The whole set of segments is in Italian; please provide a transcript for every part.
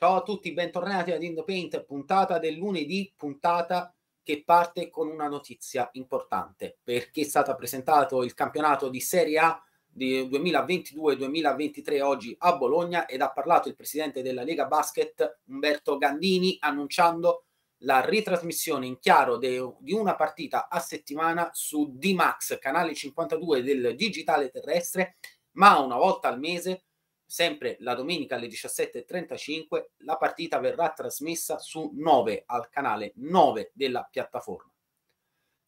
Ciao a tutti, bentornati ad Indopaint, puntata del lunedì, puntata che parte con una notizia importante, perché è stato presentato il campionato di Serie A di 2022-2023 oggi a Bologna ed ha parlato il presidente della Lega Basket Umberto Gandini annunciando la ritrasmissione in chiaro de, di una partita a settimana su D-Max, canale 52 del digitale terrestre, ma una volta al mese sempre la domenica alle 17.35, la partita verrà trasmessa su 9 al canale 9 della piattaforma.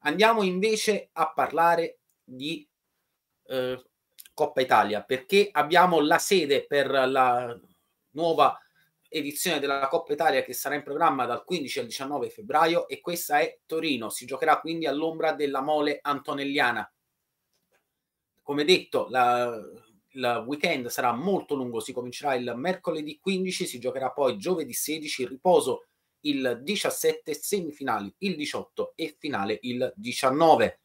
Andiamo invece a parlare di eh, Coppa Italia perché abbiamo la sede per la nuova edizione della Coppa Italia che sarà in programma dal 15 al 19 febbraio e questa è Torino, si giocherà quindi all'ombra della mole antonelliana. Come detto, la, il weekend sarà molto lungo, si comincerà il mercoledì 15, si giocherà poi giovedì 16, riposo il 17, semifinali il 18 e finale il 19.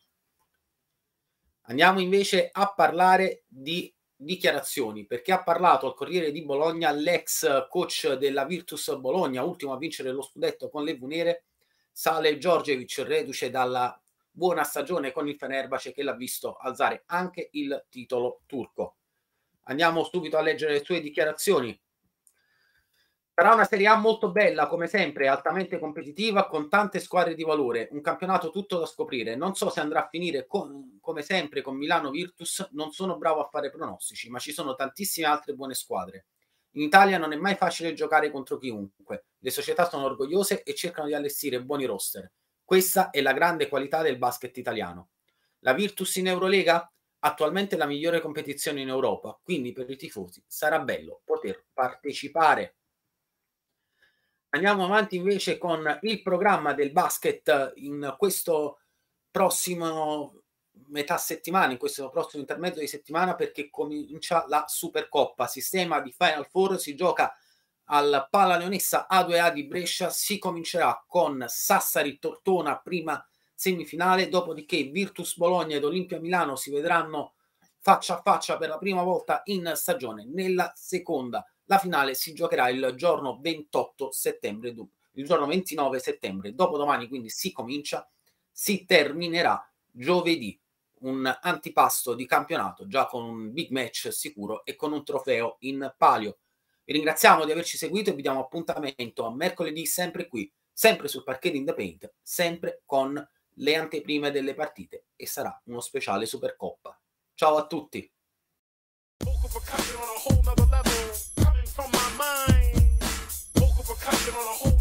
Andiamo invece a parlare di dichiarazioni, perché ha parlato al Corriere di Bologna l'ex coach della Virtus Bologna, ultimo a vincere lo scudetto con le Vunere, Sale Giorgevic, reduce dalla buona stagione con il Fenerbahce che l'ha visto alzare anche il titolo turco. Andiamo subito a leggere le sue dichiarazioni. Sarà una Serie A molto bella, come sempre, altamente competitiva, con tante squadre di valore, un campionato tutto da scoprire. Non so se andrà a finire con, come sempre con Milano Virtus, non sono bravo a fare pronostici, ma ci sono tantissime altre buone squadre. In Italia non è mai facile giocare contro chiunque, le società sono orgogliose e cercano di allestire buoni roster. Questa è la grande qualità del basket italiano. La Virtus in Eurolega? attualmente la migliore competizione in Europa, quindi per i tifosi sarà bello poter partecipare. Andiamo avanti invece con il programma del basket in questo prossimo metà settimana, in questo prossimo intermezzo di settimana perché comincia la Supercoppa, sistema di Final Four, si gioca al Palla Leonessa A2A di Brescia, si comincerà con Sassari Tortona prima di semifinale, dopodiché Virtus Bologna ed Olimpia Milano si vedranno faccia a faccia per la prima volta in stagione. Nella seconda, la finale si giocherà il giorno 28 settembre, il giorno 29 settembre, dopodomani quindi si comincia, si terminerà giovedì un antipasto di campionato già con un big match sicuro e con un trofeo in palio. Vi ringraziamo di averci seguito e vi diamo appuntamento a mercoledì sempre qui, sempre sul parquet in The Paint, sempre con le anteprime delle partite e sarà uno speciale Supercoppa. Ciao a tutti! on a whole nother level. Coming from my mind. Vocal percussion on a whole